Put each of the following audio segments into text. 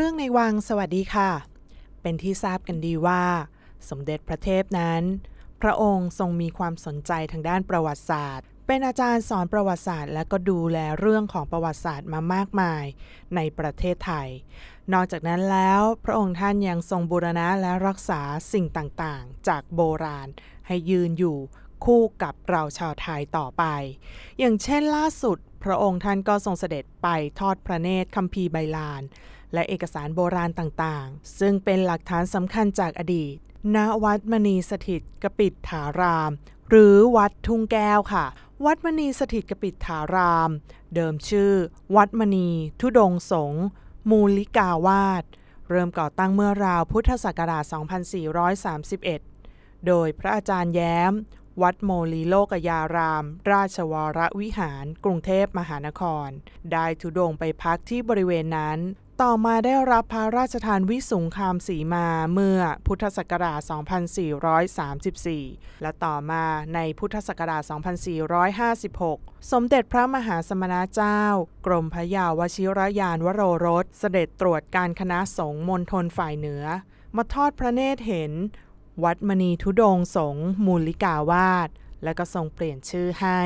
เรื่องในวังสวัสดีค่ะ เป็นที่ทราบกันดีว่า สมเด็จพระเทพนั้น พระองค์ทรงมีความสนใจทางด้านประวัติศาสตร์ เป็นอาจารย์สอนประวัติศาสตร์ และก็ดูแลเรื่องของประวัติศาสตร์มามากมายในประเทศไทย นอกจากนั้นแล้ว พระองค์ท่านยังทรงบูรณะและรักษาสิ่งต่าง ๆ จากโบราณ ให้ยืนอยู่คู่กับเราชาวไทยต่อไป อย่างเช่น ล่าสุดพระองค์ท่านก็ทรงเสด็จไปทอดพระเนตรคัมภีร์ใบลานและเอกสารโบราณต่างๆ ซึ่งเป็นหลักฐานสำคัญจากอดีต ณ วัดมณีสถิตกปิดถาราม หรือวัดทุ่งแก้วค่ะ วัดมณีสถิตกปิดถาราม เดิมชื่อ วัดมณี ทุดงสงมูลิกาวาด เริ่มก่อตั้งเมื่อราวพุทธศักราช 2431 โดยพระอาจารย์แย้ม วัดโมลีโลกยาราม ราชวรวิหาร กรุงเทพมหานคร ได้ทุดงไปพักที่บริเวณนั้นต่อมาได้รับพระราชทานวิสุงคามสีมาเมื่อพุทธศักราช 2434 และต่อมาในพุทธศักราช 2456 สมเด็จพระมหาสมณเจ้า กรมพระยาวชิรยานวโรรสเสด็จตรวจการคณะสงฆ์มณฑลฝ่ายเหนือมาทอดพระเนตรเห็น วัดมณีทุดงสงฆ์มูลิกาวาด และก็ทรงเปลี่ยนชื่อให้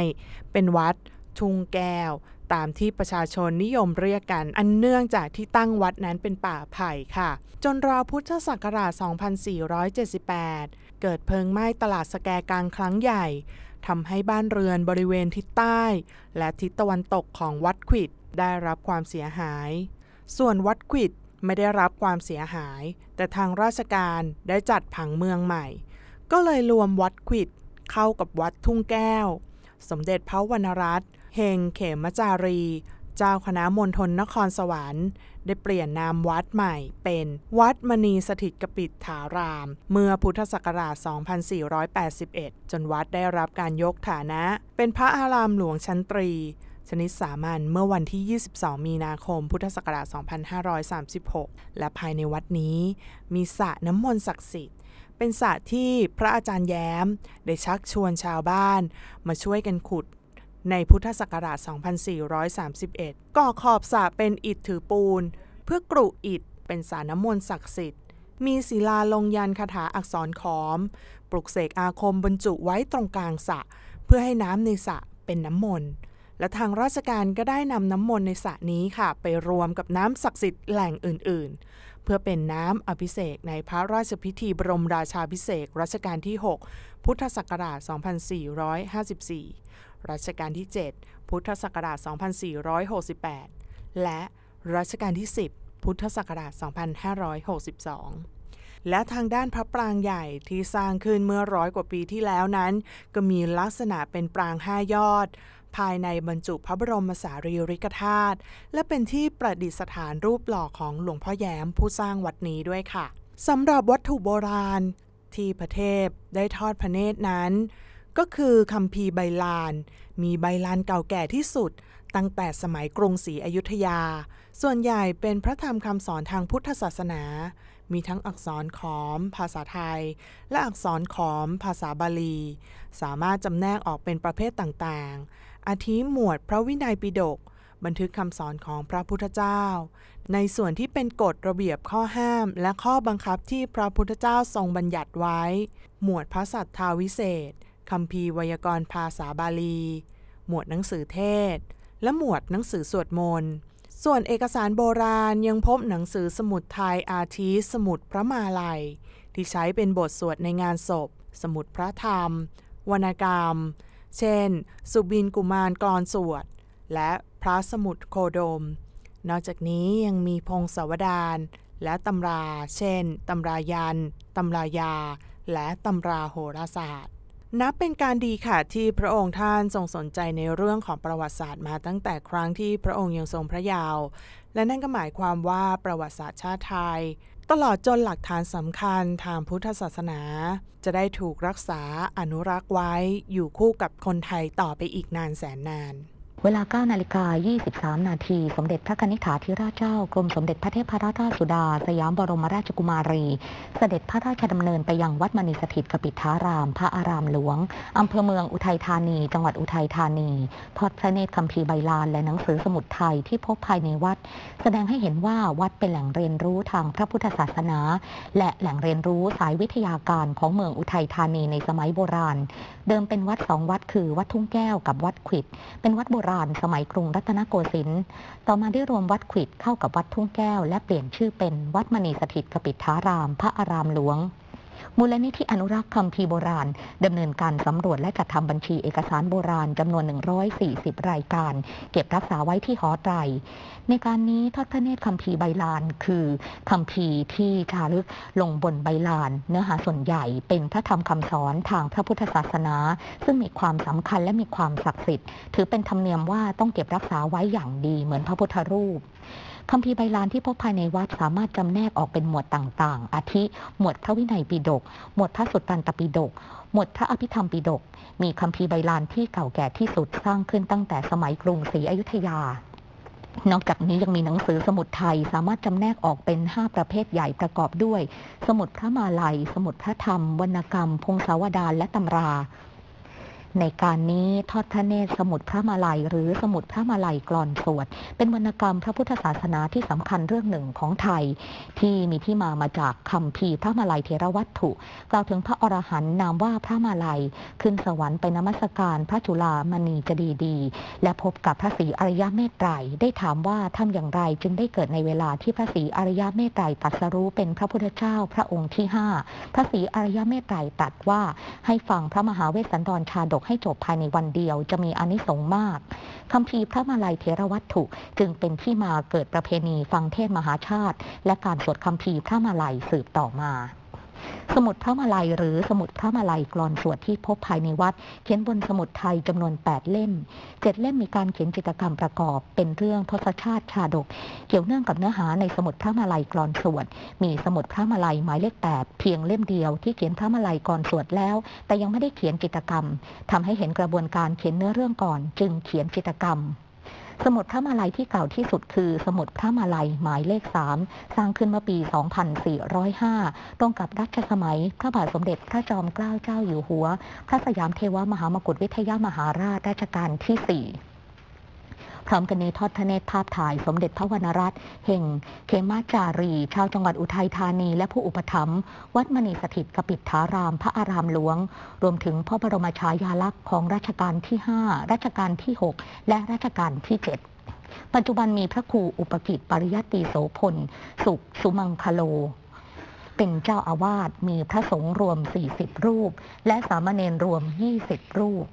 เป็นวัดทุงแก้วตามที่ประชาชนนิยมเรียกกันอันเนื่องจากที่ตั้งวัดนั้นเป็นป่าไผ่ค่ะ จนราวพุทธศักราช 2478 เกิดเพลิงไหม้ตลาดสแกกลางครั้งใหญ่ทำให้บ้านเรือนบริเวณทิศใต้ และทิศตะวันตกของวัดขวิดได้รับความเสียหาย ส่วนวัดขวิดไม่ได้รับความเสียหาย แต่ทางราชการได้จัดผังเมืองใหม่ ก็เลยรวมวัดขวิดเข้ากับวัดทุ่งแก้วสมเด็จพระวรรณรัตน์เฮงเขมจารี เจ้าคณะมณฑลนครสวรรค์ได้เปลี่ยนนามวัดใหม่ เป็นวัดมณีสถิตกปิดถาราม เมื่อพุทธศักราช 2481 จนวัดได้รับการยกฐานะ เป็นพระอารามหลวงชั้นตรี ชนิดสามัญเมื่อวันที่ 22 มีนาคมพุทธศักราช 2536 และภายในวัดนี้ มีสระน้ำมนต์ศักดิ์สิทธิ์เป็นสระที่พระอาจารย์แย้มได้ชักชวนชาวบ้านมาช่วยกันขุดในพุทธศักราช 2431 ก่อขอบสระเป็นอิฐถือปูน เพื่อกรุอิฐเป็นสารน้ำมนต์ศักดิ์สิทธิ์ มีศิลาลงยันคาถาอักษรขอม ปลุกเสกอาคมบรรจุไว้ตรงกลางสระเพื่อให้น้ำในสระเป็นน้ำมนต์และทางราชการก็ได้นำน้ำมนต์ในสระนี้ค่ะ ไปรวมกับน้ำศักดิ์สิทธิ์แหล่งอื่นๆ เพื่อเป็นน้ำอภิเษกในพระราชพิธีบรมราชาพิเศษรัชกาลที่ 6พุทธศักราช 2454 รัชกาลที่ 7 พุทธศักราช 2468 และรัชกาลที่ 10พุทธศักราช 2562 และทางด้านพระปรางใหญ่ที่สร้างขึ้นเมื่อร้อยกว่าปีที่แล้วนั้น ก็มีลักษณะเป็นปรางห้ายอดภายในบรรจุพระบรมสารีริกธาตุและเป็นที่ประดิษฐานรูปหล่อของหลวงพ่อแย้มผู้สร้างวัดนี้ด้วยค่ะสำหรับวัตถุโบราณที่พระเทพได้ทอดพระเนตรนั้น ก็คือคำพีใบลาน มีใบลานเก่าแก่ที่สุด ตั้งแต่สมัยกรุงศรีอยุธยา ส่วนใหญ่เป็นพระธรรมคำสอนทางพุทธศาสนา มีทั้งอักษรขอม ภาษาไทย และอักษรขอมภาษาบาลี สามารถจำแนกออกเป็นประเภทต่างๆอาทิหมวดพระวินัยปิฎกบันทึกคำสอนของพระพุทธเจ้า ในส่วนที่เป็นกฎระเบียบข้อห้าม และข้อบังคับที่พระพุทธเจ้าทรงบัญญัติไว้ หมวดพระสัทธาวิเศษคำพีวยากรณ์ภาษาบาลี หมวดหนังสือเทศ และหมวดหนังสือสวดมนต์ส่วนเอกสารโบราณยังพบหนังสือสมุดไทยอาทิสมุดพระมาลัยที่ใช้เป็นบทสวดในงานศพ สมุดพระธรรมวรรณกรรมเช่น สุบินกุมารกรอนสวด และพระสมุดโคดม นอกจากนี้ยังมีพงศาวดารและตำรา เช่น ตำรายัน ตำรายา และตำราโหราศาสตร์นับเป็นการดีค่ะที่พระองค์ท่านทรงสนใจในเรื่องของประวัติศาสตร์มาตั้งแต่ครั้งที่พระองค์ยังทรงพระเยาว์และนั่นก็หมายความว่าประวัติศาสตร์ชาติไทยตลอดจนหลักฐานสำคัญทางพุทธศาสนา จะได้ถูกรักษาอนุรักษ์ไว้อยู่คู่กับคนไทยต่อไปอีกนานแสนนานเวลา9นาฬิกา23 นาที สมเด็จพระนิธิาธิราชเจ้า กรมสมเด็จพระเทพรัตนสุดา สยามบรมราชกุมารี เสด็จพระราชดำเนินไปยังวัดมณีสถิตกปิทาราม พระอารามหลวง อำเภอเมืองอุทัยธานี จังหวัดอุทัยธานี ทอดพระเนตรคำพีใบลาน และหนังสือสมุดไทยที่พบภายในวัด แสดงให้เห็นว่าวัดเป็นแหล่งเรียนรู้ทางพระพุทธศาสนา และแหล่งเรียนรู้สายวิทยาการของเมืองอุทัยธานีในสมัยโบราณ เดิมเป็นวัดสองวัดคือวัดทุ่งแก้วกับวัดขิดเป็นวัดโบราณราณสมัยกรุงรัตนโกสินทร์ ต่อมาได้รวมวัดขวิดเข้ากับวัดทุ่งแก้ว และเปลี่ยนชื่อเป็นวัดมณีสถิตขปิทาราม พระอารามหลวงมูลนิธิอนุรักษ์คำพีโบราณ ดำเนินการสำรวจและจัดทำบัญชีเอกสารโบราณจำนวน 140 รายการ เก็บรักษาไว้ที่หอไตร ในการนี้ทอดพระเนตรคำพีใบลาน คือคำพีที่จาลึกลงบนใบลาน เนื้อหาส่วนใหญ่เป็นพระธรรมคำสอนทางพระพุทธศาสนา ซึ่งมีความสำคัญและมีความศักดิ์สิทธิ์ ถือเป็นธรรมเนียมว่าต้องเก็บรักษาไว้อย่างดีเหมือนพระพุทธรูปคำพีไบลานที่พบภายในวัดสามารถจำแนกออกเป็นหมวดต่างๆ อาทิ หมวดพระวินัยปิฎกหมวดพระสุตตันตปิฎกหมวดพระอภิธรรมปิฎกมีคำพีไบลานที่เก่าแก่ที่สุดสร้างขึ้นตั้งแต่สมัยกรุง ศรีอยุธยา นอกจากนี้ยังมีหนังสือสมุดไทยสามารถจำแนกออกเป็น 5ประเภทใหญ่ประกอบด้วยสมุดพระมาลัย สมุดพระธรรม วรรณกรรม พงศาวดาร และตำราในการนี้ทอดพระเนตรสมุดพระมาลัยหรือสมุดพระมาลัยกรอนสวดเป็นวรรณกรรมพระพุทธศาสนาที่สำคัญเรื่องหนึ่งของไทย ที่มีที่มามาจากคำพีพระมาลัยเทรวัตถุกล่าวถึงพระอรหันต์นามว่าพระมาลัยขึ้นสวรรค์ไปนมัสการ พระจุลามณีจดีดี และพบกับพระศรีอริยเมตไตรได้ถามว่าท่าอย่างไรจึงได้เกิดในเวลาที่พระศรีอริยเมตไตรตัดสรู้เป็นพระพุทธเจ้าพระองค์ที่ห้าพระศรีอริยเมตไตรตัดว่าให้ฟังพระมหาเวสสันดรชาดกกให้จบภายในวันเดียวจะมีอนิสงส์มากคำพีพระมาลัยเทรวัตถุจึงเป็นที่มาเกิดประเพณีฟังเทศมหาชาติ และการสวดคำพีพระมาลัยสืบต่อมาสมุดพระมาลัยหรือสมุดพระมาลัยกรอนสวดที่พบภายในวัดเขียนบนสมุดไทยจำนวน8เล่ม7เล่มมีการเขียนจิตกรรมประกอบ เป็นเรื่องทศชาติชาดก เกี่ยวเนื่องกับเนื้อหา ในสมุดพระมาลัยกรอนสวด มีสมุดพระมาลัยหมายเลข8เพียงเล่มเดียวที่เขียนพระมาลัยกรอนสวดแล้ว แต่ยังไม่ได้เขียนจิตกรรม ทำให้เห็นกระบวนการเขียนเนื้อเรื่องก่อน จึงเขียนจิตกรรมสมุดพระมาลัยที่เก่าที่สุดคือ สมุดพระมาลัย หมายเลข 3 สร้างขึ้นเมื่อปี 2405 ตรงกับรัชสมัย พระบาทสมเด็จพระจอมเกล้าเจ้าอยู่หัว พระสยามเทวมหามกุฏวิทยามหาราชราชการที่ 4พร้อมกันนี้ทอดระเนตรภาพถ่ายสมเด็จพระวรรณรัตน์แห่ง เขมาจารีชาวจังหวัดอุทัยธานีและผู้อุปถัมภ์วัดมณีสถิตกปิดทารามพระอารามหลวง รวมถึงพระบรมฉายาลักษณ์ของรัชกาลที่ 5รัชกาลที่ 6 และรัชกาลที่ 7 ปัจจุบันมีพระครูอุปกิจปริยติโสพล สุข สุมังคโล เป็นเจ้าอาวาสมีพระสงฆ์รวม 40 รูป และสามเณรรวม20รูป